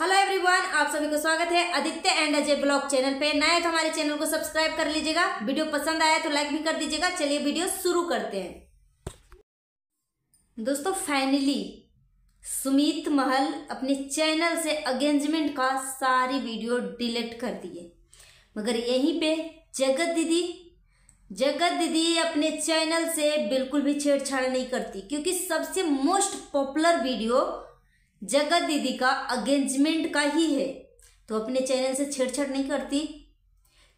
hello everyone आप सभी को स्वागत है Aditya and Ajay blog channel पे नए तो हमारे चैनल को सब्सक्राइब कर लीजिएगा वीडियो पसंद आया तो लाइक भी कर दीजिएगा चलिए वीडियो शुरू करते हैं दोस्तों फाइनली सुमित महल अपने चैनल से अगेंजमेंट का सारी वीडियो डिलीट कर दिए मगर यहीं पे जगत दीदी जगत दीदी अपने चैनल से बिल्कुल भी छेड़छाड़ नहीं करती क्योंकि सबसे मोस्ट पॉपुलर वीडियो जगत दीदी का अगेंजमेंट का ही है तो अपने चैनल से छेड़छाड़ नहीं करती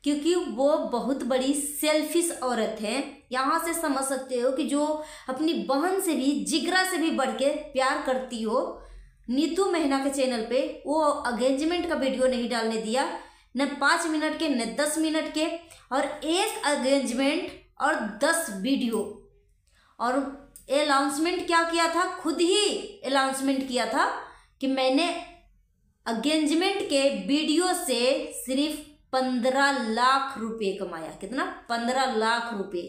क्योंकि वो बहुत बड़ी सेल्फिश औरत है यहाँ से समझ सकते हो कि जो अपनी बहन से भी जिगरा से भी बढ़ के प्यार करती हो नीतू मेहना के चैनल पे वो अगेंजमेंट का वीडियो नहीं डालने दिया न पाँच मिनट के न दस मिनट के और एक अगेंजमेंट और दस वीडियो और अनाउंसमेंट क्या किया था खुद ही अनाउंसमेंट किया था कि मैंने अगेंजमेंट के वीडियो से सिर्फ पंद्रह लाख रुपए कमाया कितना पंद्रह लाख रुपए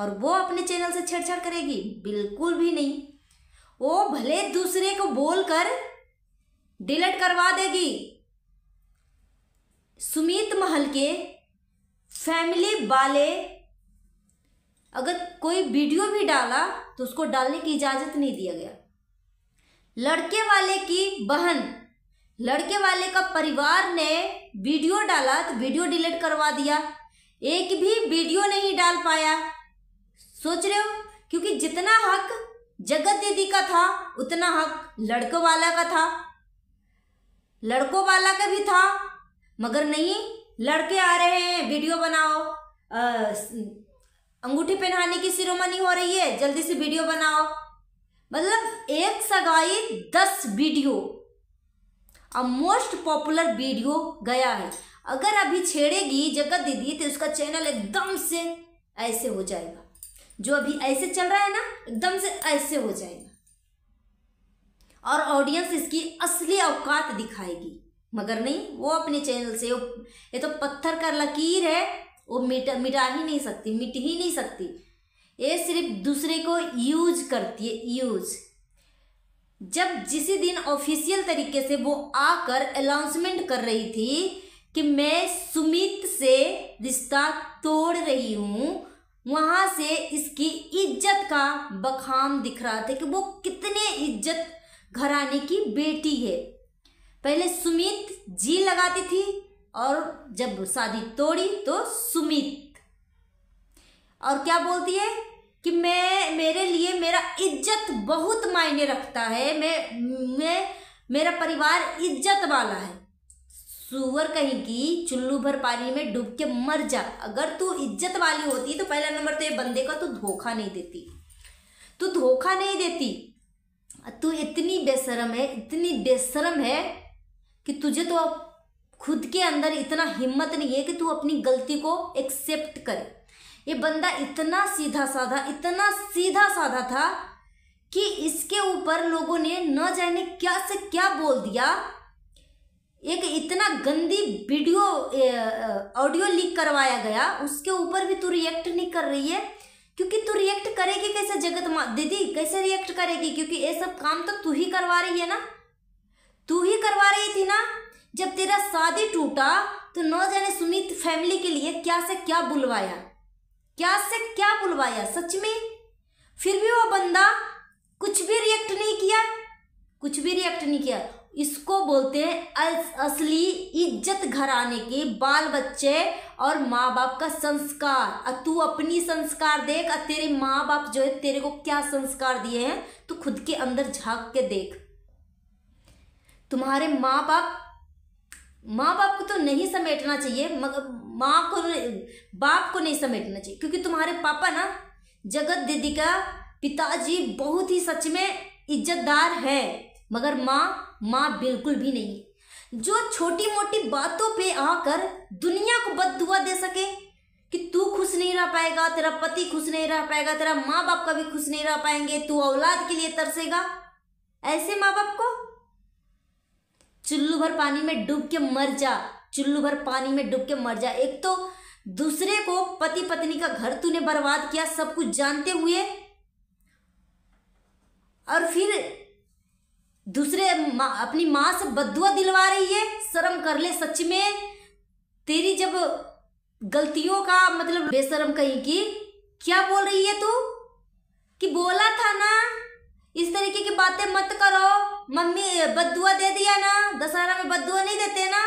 और वो अपने चैनल से छेड़छाड़ करेगी बिल्कुल भी नहीं वो भले दूसरे को बोलकर डिलीट करवा देगी सुमित महल के फैमिली वाले अगर कोई वीडियो भी डाला तो उसको डालने की इजाज़त नहीं दिया गया लड़के वाले की बहन लड़के वाले का परिवार ने वीडियो डाला तो वीडियो डिलीट करवा दिया एक भी वीडियो नहीं डाल पाया सोच रहे हो क्योंकि जितना हक जगत दीदी का था उतना हक लड़कों वाला का था लड़कों वाला का भी था मगर नहीं लड़के आ रहे हैं वीडियो बनाओ आ, अंगूठी पहनाने की सिरोमनी हो रही है जल्दी से वीडियो बनाओ मतलब एक सगाई दस वीडियो अब मोस्ट पॉपुलर वीडियो गया है अगर अभी छेड़ेगी जगत दीदी तो उसका चैनल एकदम से ऐसे हो जाएगा जो अभी ऐसे चल रहा है ना एकदम से ऐसे हो जाएगा और ऑडियंस इसकी असली औकात दिखाएगी मगर नहीं वो अपने चैनल से ये तो पत्थर का लकीर है वो मिट मिटा ही नहीं सकती मिट ही नहीं सकती ये सिर्फ दूसरे को यूज करती है यूज जब जिस दिन ऑफिशियल तरीके से वो आकर अनाउंसमेंट कर रही थी कि मैं सुमित से रिश्ता तोड़ रही हूँ वहाँ से इसकी इज्जत का बखाम दिख रहा था कि वो कितने इज्जत घराने की बेटी है पहले सुमित जी लगाती थी और जब शादी तोड़ी तो सुमित और क्या बोलती है कि मैं मेरे लिए मेरा इज्जत बहुत मायने रखता है मैं मैं मेरा परिवार इज्जत वाला है सुअर कहीं की चुल्लू भर पानी में डूब के मर जा अगर तू इज्जत वाली होती तो पहला नंबर तो ये बंदे का तू धोखा नहीं देती तू धोखा नहीं देती तू इतनी बेशरम है इतनी बेशरम है कि तुझे तो खुद के अंदर इतना हिम्मत नहीं है कि तू अपनी गलती को एक्सेप्ट करे ये बंदा इतना सीधा साधा इतना सीधा साधा था कि इसके ऊपर लोगों ने न जाने क्या से क्या बोल दिया एक इतना गंदी वीडियो ऑडियो लीक करवाया गया उसके ऊपर भी तू रिएक्ट नहीं कर रही है क्योंकि तू रिएक्ट करेगी कैसे जगत माँ दीदी कैसे रिएक्ट करेगी क्योंकि ये सब काम तो तू ही करवा रही है ना तू ही करवा रही थी ना जब तेरा शादी टूटा तो नौ जाने सुमित फैमिली के लिए क्या से क्या बुलवाया क्या से क्या बुलवाया सच में फिर भी वो बंदा कुछ भी रिएक्ट नहीं किया कुछ भी रिएक्ट नहीं किया इसको बोलते हैं असली इज्जत घर आने के बाल बच्चे और माँ बाप का संस्कार तू अपनी संस्कार देख और तेरे माँ बाप जो है तेरे को क्या संस्कार दिए हैं तो खुद के अंदर झांक के देख तुम्हारे माँ बाप माँ बाप को तो नहीं समेटना चाहिए मगर माँ को बाप को नहीं समेटना चाहिए क्योंकि तुम्हारे पापा ना जगत दीदी का पिताजी बहुत ही सच में इज्जतदार है मगर माँ माँ बिल्कुल भी नहीं जो छोटी मोटी बातों पे आकर दुनिया को बद दुआ दे सके कि तू खुश नहीं रह पाएगा तेरा पति खुश नहीं रह पाएगा तेरा माँ बाप कभी खुश नहीं रह पाएंगे तू औलाद के लिए तरसेगा ऐसे माँ बाप को चुल्लू भर पानी में डूब के मर जा चुल्लू भर पानी में डूब के मर जा एक तो दूसरे को पति पत्नी का घर तूने बर्बाद किया सब कुछ जानते हुए और फिर दूसरे मा, अपनी माँ से बदुआ दिलवा रही है शर्म कर ले सच में तेरी जब गलतियों का मतलब बेशरम कहीं की क्या बोल रही है तू कि बोला था ना इस तरीके की बातें मत करो मम्मी बदुआ दे दिया ना दशहरा में बदुआ नहीं देते ना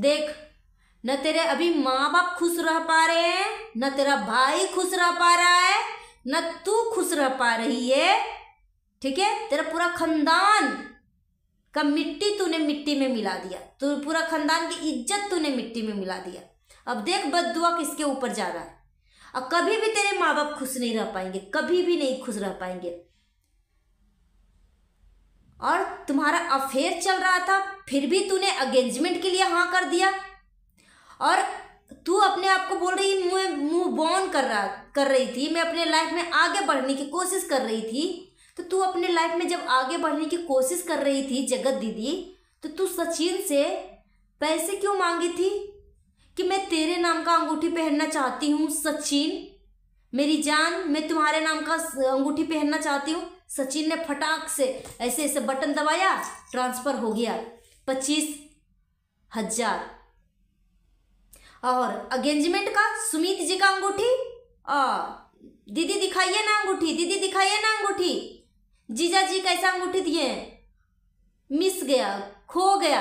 देख न तेरे अभी माँ बाप खुश रह पा रहे हैं न तेरा भाई खुश रह पा रहा है न तू खुश रह पा रही है ठीक है तेरा पूरा खानदान का मिट्टी तूने मिट्टी में मिला दिया तो पूरा खानदान की इज्जत तूने मिट्टी में मिला दिया अब देख बदुआ किसके ऊपर जा रहा है और कभी भी तेरे माँ बाप खुश नहीं रह पाएंगे कभी भी नहीं खुश रह पाएंगे और तुम्हारा अफेयर चल रहा था फिर भी तूने अगेंजमेंट के लिए हाँ कर दिया और तू अपने आप को बोल रही मैं मूव ऑन कर रहा कर रही थी मैं अपने लाइफ में आगे बढ़ने की कोशिश कर रही थी तो तू अपने लाइफ में जब आगे बढ़ने की कोशिश कर रही थी जगत दीदी तो तू सचिन से पैसे क्यों मांगी थी कि मैं तेरे नाम का अंगूठी पहनना चाहती हूँ सचिन मेरी जान मैं तुम्हारे नाम का अंगूठी पहनना चाहती हूँ सचिन ने फटाक से ऐसे ऐसे बटन दबाया ट्रांसफर हो गया पच्चीस हजार और अगेंजमेंट का सुमित जी का अंगूठी दीदी दिखाइए ना अंगूठी दीदी दिखाइए ना अंगूठी जीजा जी कैसा अंगूठी दिए मिस गया खो गया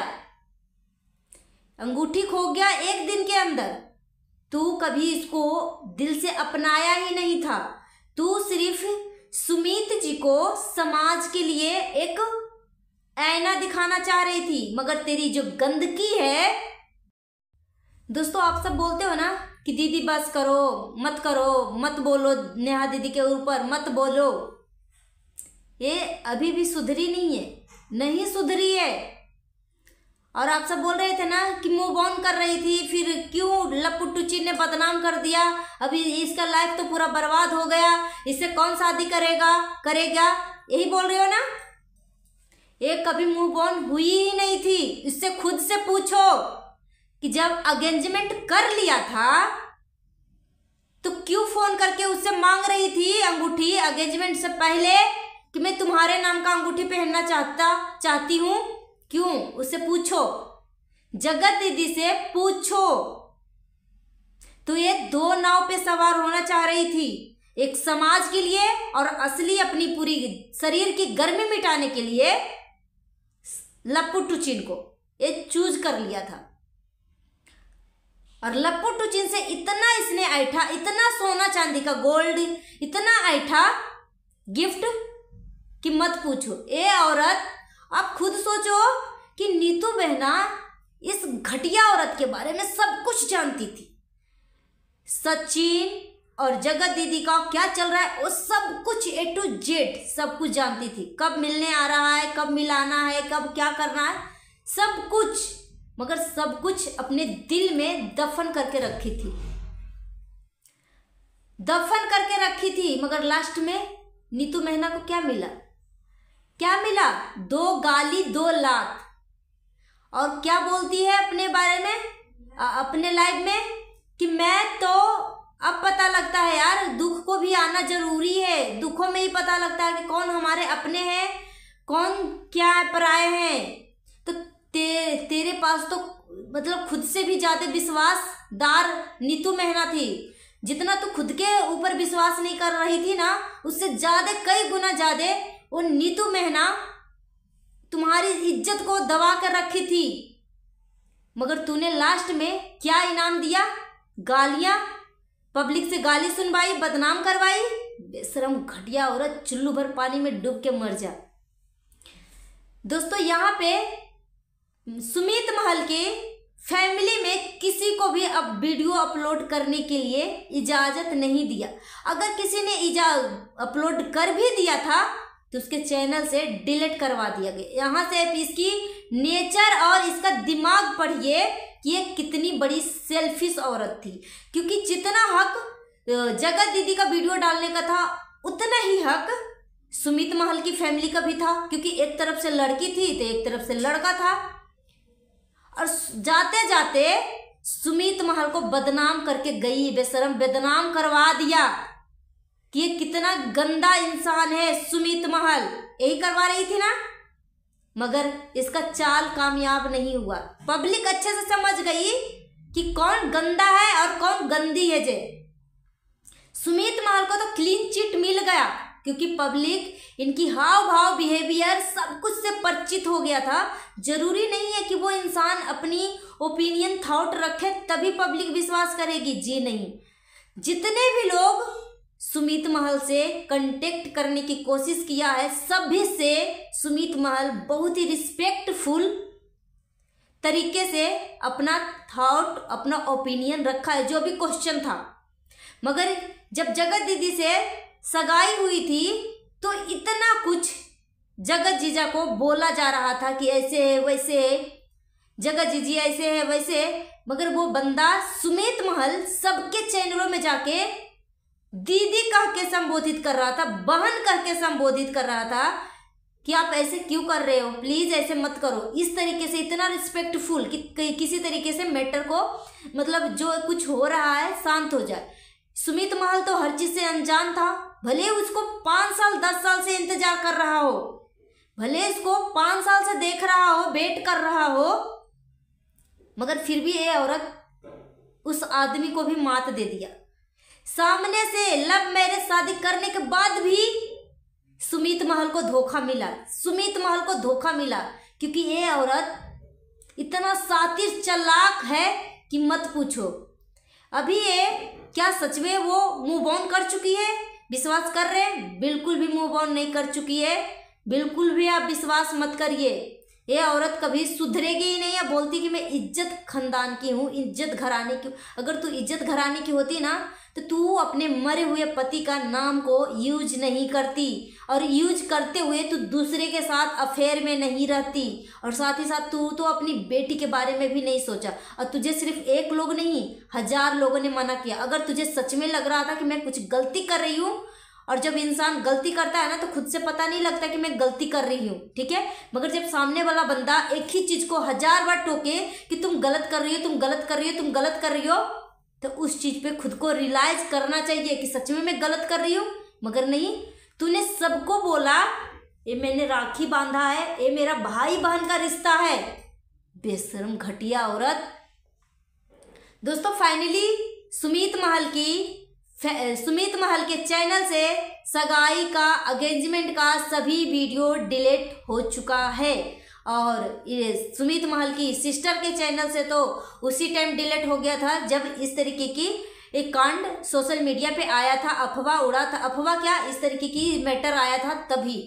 अंगूठी खो गया एक दिन के अंदर तू कभी इसको दिल से अपनाया ही नहीं था तू सिर्फ सुमित जी को समाज के लिए एक ऐना दिखाना चाह रही थी मगर तेरी जो गंदगी है दोस्तों आप सब बोलते हो ना कि दीदी बस करो मत करो मत बोलो नेहा दीदी के ऊपर मत बोलो ये अभी भी सुधरी नहीं है नहीं सुधरी है और आप सब बोल रहे थे ना कि मूव ऑन कर रही थी फिर क्यों लपुट्टू चीन ने बदनाम कर दिया अभी इसका लाइफ तो पूरा बर्बाद हो गया इससे कौन शादी करेगा करेगा यही बोल रहे हो ना ये कभी मूव ऑन हुई ही नहीं थी इससे खुद से पूछो कि जब अगेंजमेंट कर लिया था तो क्यों फोन करके उससे मांग रही थी अंगूठी अगेंजमेंट से पहले कि मैं तुम्हारे नाम का अंगूठी पहनना चाहता चाहती हूँ क्यों उसे पूछो जगत दीदी से पूछो तो ये दो नाव पे सवार होना चाह रही थी एक समाज के लिए और असली अपनी पूरी शरीर की गर्मी मिटाने के लिए लप्पू चीन को ये चूज कर लिया था और लप्पू टुचिन से इतना इसने ऐठा इतना सोना चांदी का गोल्ड इतना ऐठा गिफ्ट कि मत पूछो ये औरत आप खुद सोचो कि नीतू बहना इस घटिया औरत के बारे में सब कुछ जानती थी सचिन और जगत दीदी का क्या चल रहा है वो सब कुछ ए टू जेड सब कुछ जानती थी कब मिलने आ रहा है कब मिलाना है कब क्या करना है सब कुछ मगर सब कुछ अपने दिल में दफन करके रखी थी दफन करके रखी थी मगर लास्ट में नीतू मेहना को क्या मिला क्या मिला दो गाली दो लात और क्या बोलती है अपने बारे में आ, अपने लाइफ में कि मैं तो अब पता लगता है यार दुख को भी आना जरूरी है दुखों में ही पता लगता है कि कौन हमारे अपने हैं कौन क्या है पराए हैं तो ते, तेरे पास तो मतलब खुद से भी ज़्यादा विश्वासदार नीतू मेहना थी जितना तू खुद के ऊपर विश्वास नहीं कर रही थी ना उससे ज़्यादा कई गुना ज़्यादा वो नीतू मेहना तुम्हारी इज्जत को दबा कर रखी थी मगर तूने लास्ट में क्या इनाम दिया गालियां पब्लिक से गाली सुनवाई बदनाम करवाई बेशरम घटिया औरत चुल्लू भर पानी में डूब के मर जा दोस्तों यहाँ पे सुमित महल के फैमिली में किसी को भी अब वीडियो अपलोड करने के लिए इजाज़त नहीं दिया अगर किसी ने इजा अपलोड कर भी दिया था तो उसके चैनल से डिलीट करवा दिया गया यहाँ से आप इसकी नेचर और इसका दिमाग पढ़िए कि ये कितनी बड़ी सेल्फिश औरत थी क्योंकि जितना हक जगत दीदी का वीडियो डालने का था उतना ही हक सुमित महल की फैमिली का भी था क्योंकि एक तरफ से लड़की थी तो एक तरफ से लड़का था और जाते जाते सुमित महल को बदनाम करके गई बेसरम बदनाम करवा दिया कि ये कितना गंदा इंसान है सुमित महल यही करवा रही थी ना मगर इसका चाल कामयाब नहीं हुआ पब्लिक अच्छे से समझ गई कि कौन गंदा है और कौन गंदी है जे सुमित महल को तो क्लीन चिट मिल गया क्योंकि पब्लिक इनकी हाव भाव बिहेवियर सब कुछ से परिचित हो गया था जरूरी नहीं है कि वो इंसान अपनी ओपिनियन थॉट रखे तभी पब्लिक विश्वास करेगी जी नहीं जितने भी लोग सुमित महल से कंटेक्ट करने की कोशिश किया है सभी से सुमित महल बहुत ही रिस्पेक्टफुल तरीके से अपना थॉट अपना ओपिनियन रखा है जो भी क्वेश्चन था मगर जब जगत दीदी से सगाई हुई थी तो इतना कुछ जगत जीजा को बोला जा रहा था कि ऐसे है वैसे है जगत जीजी ऐसे है वैसे है मगर वो बंदा सुमित महल सबके चैनलों में जाके दीदी कह के संबोधित कर रहा था बहन कह के संबोधित कर रहा था कि आप ऐसे क्यों कर रहे हो प्लीज़ ऐसे मत करो इस तरीके से इतना रिस्पेक्टफुल कि, कि किसी तरीके से मैटर को मतलब जो कुछ हो रहा है शांत हो जाए सुमित महल तो हर चीज़ से अनजान था भले उसको पांच साल दस साल से इंतजार कर रहा हो भले इसको पांच साल से देख रहा हो वेट कर रहा हो मगर फिर भी ये औरत उस आदमी को भी मात दे दिया सामने से लव मैरिज शादी करने के बाद भी सुमित महल को धोखा मिला सुमित महल को धोखा मिला क्योंकि ये औरत इतना सातिर चलाक है कि मत पूछो अभी ये क्या सच में वो मूव ऑन कर चुकी है विश्वास कर रहे हैं बिल्कुल भी मूव ऑन नहीं कर चुकी है बिल्कुल भी आप विश्वास मत करिए ये औरत कभी सुधरेगी ही नहीं है बोलती कि मैं इज्जत खानदान की हूँ इज्जत घराने की अगर तू इज्जत घराने की होती ना तो तू अपने मरे हुए पति का नाम को यूज नहीं करती और यूज करते हुए तू दूसरे के साथ अफेयर में नहीं रहती और साथ ही साथ तू तो अपनी बेटी के बारे में भी नहीं सोचा और तुझे सिर्फ एक लोग नहीं हजार लोगों ने मना किया अगर तुझे सच में लग रहा था कि मैं कुछ गलती कर रही हूँ और जब इंसान गलती करता है ना तो खुद से पता नहीं लगता कि मैं गलती कर रही हूँ ठीक है मगर जब सामने वाला बंदा एक ही चीज़ को हजार बार टोके कि तुम गलत कर रही हो तुम गलत कर रही हो तुम गलत कर रही हो तो उस चीज़ पे खुद को रियलाइज करना चाहिए कि सच में मैं गलत कर रही हूँ मगर नहीं तूने सबको बोला ये मैंने राखी बांधा है ये मेरा भाई बहन का रिश्ता है बेशरम घटिया औरत दोस्तों फाइनली सुमित महल की सुमित महल के चैनल से सगाई का अगेंजमेंट का सभी वीडियो डिलीट हो चुका है और ये सुमित महल की सिस्टर के चैनल से तो उसी टाइम डिलीट हो गया था जब इस तरीके की एक कांड सोशल मीडिया पे आया था अफवाह उड़ा था अफवाह क्या इस तरीके की मैटर आया था तभी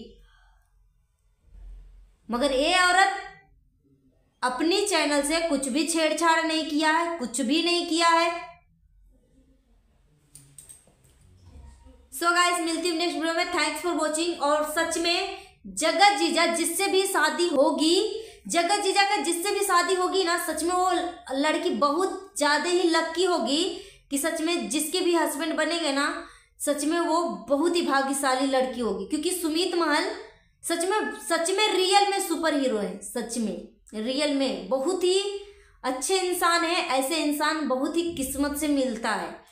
मगर ये औरत अपनी चैनल से कुछ भी छेड़छाड़ नहीं किया है कुछ भी नहीं किया है सो so गाइस मिलती हूँ नेक्स्ट वीडियो में थैंक्स फॉर वॉचिंग और सच में जगत जीजा जिससे भी शादी होगी जगत जीजा का जिससे भी शादी होगी ना सच में वो लड़की बहुत ज़्यादा ही लक्की होगी कि सच में जिसके भी हस्बैंड बनेंगे ना सच में वो बहुत ही भाग्यशाली लड़की होगी क्योंकि सुमित महल सच में सच में रियल में सुपर हीरो है सच में रियल में बहुत ही अच्छे इंसान है ऐसे इंसान बहुत ही किस्मत से मिलता है